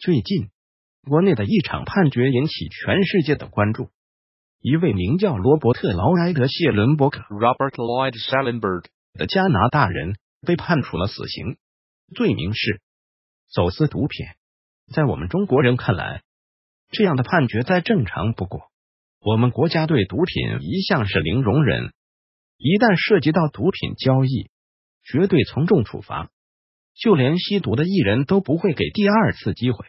最近，国内的一场判决引起全世界的关注。一位名叫罗伯特·劳埃德·谢伦伯克 （Robert Lloyd s a e l l e n b e r g 的加拿大人被判处了死刑，罪名是走私毒品。在我们中国人看来，这样的判决再正常不过。我们国家对毒品一向是零容忍，一旦涉及到毒品交易，绝对从重处罚。就连吸毒的艺人都不会给第二次机会，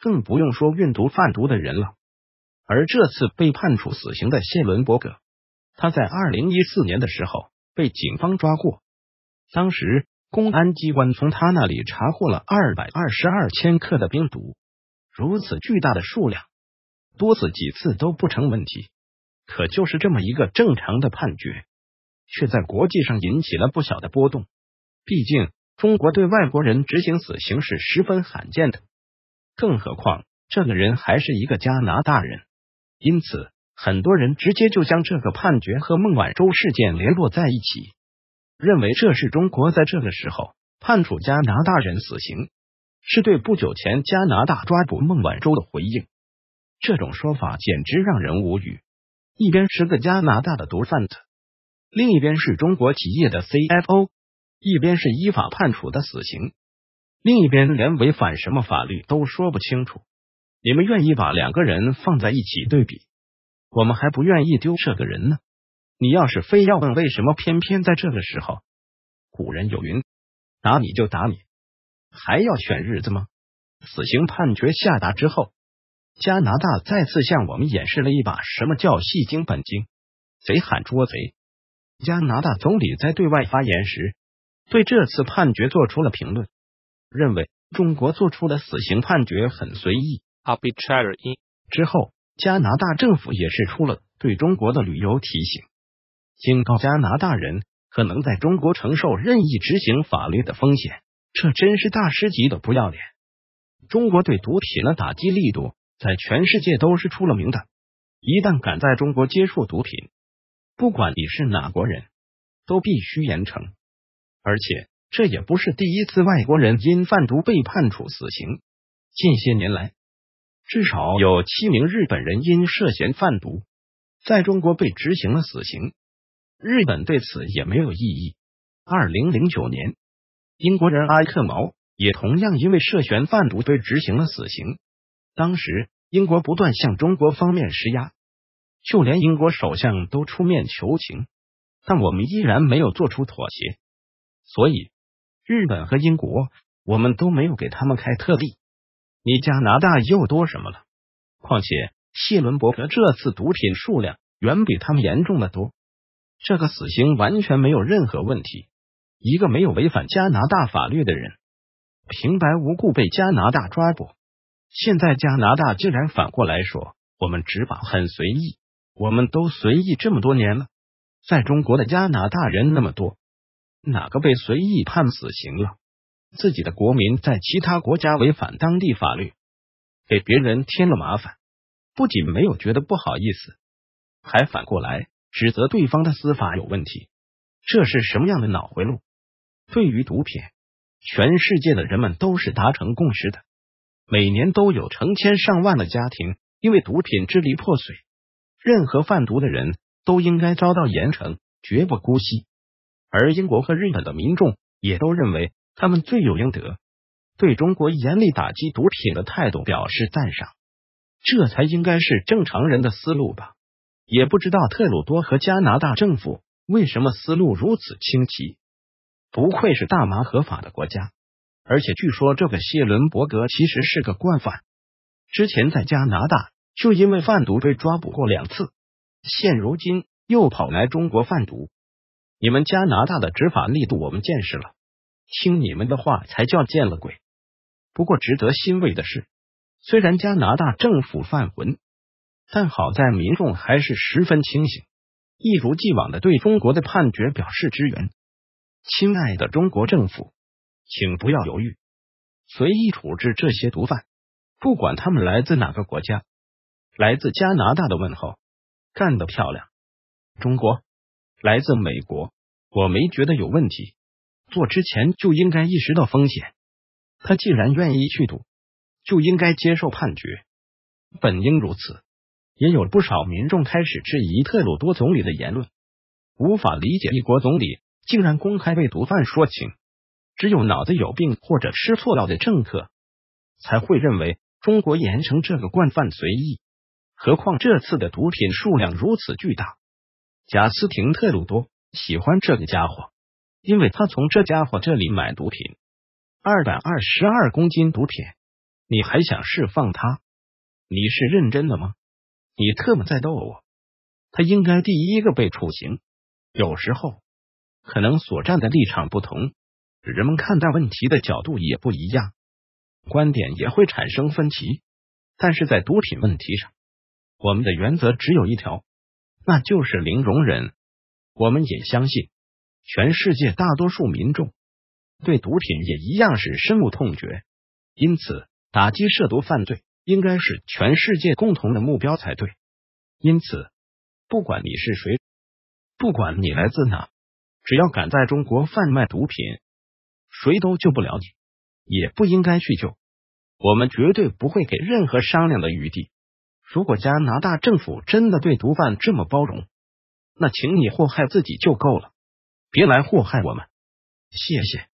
更不用说运毒贩毒的人了。而这次被判处死刑的谢伦伯格，他在二零一四年的时候被警方抓过，当时公安机关从他那里查获了二百二十二千克的冰毒，如此巨大的数量，多次几次都不成问题。可就是这么一个正常的判决，却在国际上引起了不小的波动，毕竟。中国对外国人执行死刑是十分罕见的，更何况这个人还是一个加拿大人。因此，很多人直接就将这个判决和孟晚舟事件联络在一起，认为这是中国在这个时候判处加拿大人死刑，是对不久前加拿大抓捕孟晚舟的回应。这种说法简直让人无语。一边是个加拿大的毒贩子，另一边是中国企业的 CFO。一边是依法判处的死刑，另一边连违反什么法律都说不清楚。你们愿意把两个人放在一起对比，我们还不愿意丢这个人呢。你要是非要问为什么，偏偏在这个时候，古人有云：“打你就打你，还要选日子吗？”死刑判决下达之后，加拿大再次向我们演示了一把什么叫戏精本精，贼喊捉贼。加拿大总理在对外发言时。对这次判决做出了评论，认为中国做出的死刑判决很随意。之后，加拿大政府也是出了对中国的旅游提醒，警告加拿大人可能在中国承受任意执行法律的风险。这真是大师级的不要脸！中国对毒品的打击力度在全世界都是出了名的，一旦敢在中国接触毒品，不管你是哪国人，都必须严惩。而且，这也不是第一次外国人因贩毒被判处死刑。近些年来，至少有七名日本人因涉嫌贩毒，在中国被执行了死刑。日本对此也没有异议。二零零九年，英国人埃克毛也同样因为涉嫌贩毒被执行了死刑。当时，英国不断向中国方面施压，就连英国首相都出面求情，但我们依然没有做出妥协。所以，日本和英国，我们都没有给他们开特例。你加拿大又多什么了？况且谢伦伯格这次毒品数量远比他们严重的多，这个死刑完全没有任何问题。一个没有违反加拿大法律的人，平白无故被加拿大抓捕，现在加拿大竟然反过来说我们执法很随意，我们都随意这么多年了，在中国的加拿大人那么多。哪个被随意判死刑了？自己的国民在其他国家违反当地法律，给别人添了麻烦，不仅没有觉得不好意思，还反过来指责对方的司法有问题，这是什么样的脑回路？对于毒品，全世界的人们都是达成共识的，每年都有成千上万的家庭因为毒品支离破碎。任何贩毒的人都应该遭到严惩，绝不姑息。而英国和日本的民众也都认为，他们罪有应得，对中国严厉打击毒品的态度表示赞赏。这才应该是正常人的思路吧？也不知道特鲁多和加拿大政府为什么思路如此清奇。不愧是大麻合法的国家，而且据说这个谢伦伯格其实是个惯犯，之前在加拿大就因为贩毒被抓捕过两次，现如今又跑来中国贩毒。你们加拿大的执法力度我们见识了，听你们的话才叫见了鬼。不过值得欣慰的是，虽然加拿大政府犯浑，但好在民众还是十分清醒，一如既往的对中国的判决表示支援。亲爱的中国政府，请不要犹豫，随意处置这些毒贩，不管他们来自哪个国家。来自加拿大的问候，干得漂亮，中国。来自美国，我没觉得有问题。做之前就应该意识到风险。他既然愿意去赌，就应该接受判决。本应如此。也有不少民众开始质疑特鲁多总理的言论，无法理解一国总理竟然公开为毒贩说情。只有脑子有病或者吃错药的政客，才会认为中国严惩这个惯犯随意。何况这次的毒品数量如此巨大。贾斯廷·特鲁多喜欢这个家伙，因为他从这家伙这里买毒品。二百二十二公斤毒品，你还想释放他？你是认真的吗？你特么在逗我！他应该第一个被处刑。有时候，可能所站的立场不同，人们看待问题的角度也不一样，观点也会产生分歧。但是在毒品问题上，我们的原则只有一条。那就是零容忍。我们也相信，全世界大多数民众对毒品也一样是深恶痛绝。因此，打击涉毒犯罪应该是全世界共同的目标才对。因此，不管你是谁，不管你来自哪，只要敢在中国贩卖毒品，谁都救不了你，也不应该去救。我们绝对不会给任何商量的余地。如果加拿大政府真的对毒贩这么包容，那请你祸害自己就够了，别来祸害我们。谢谢。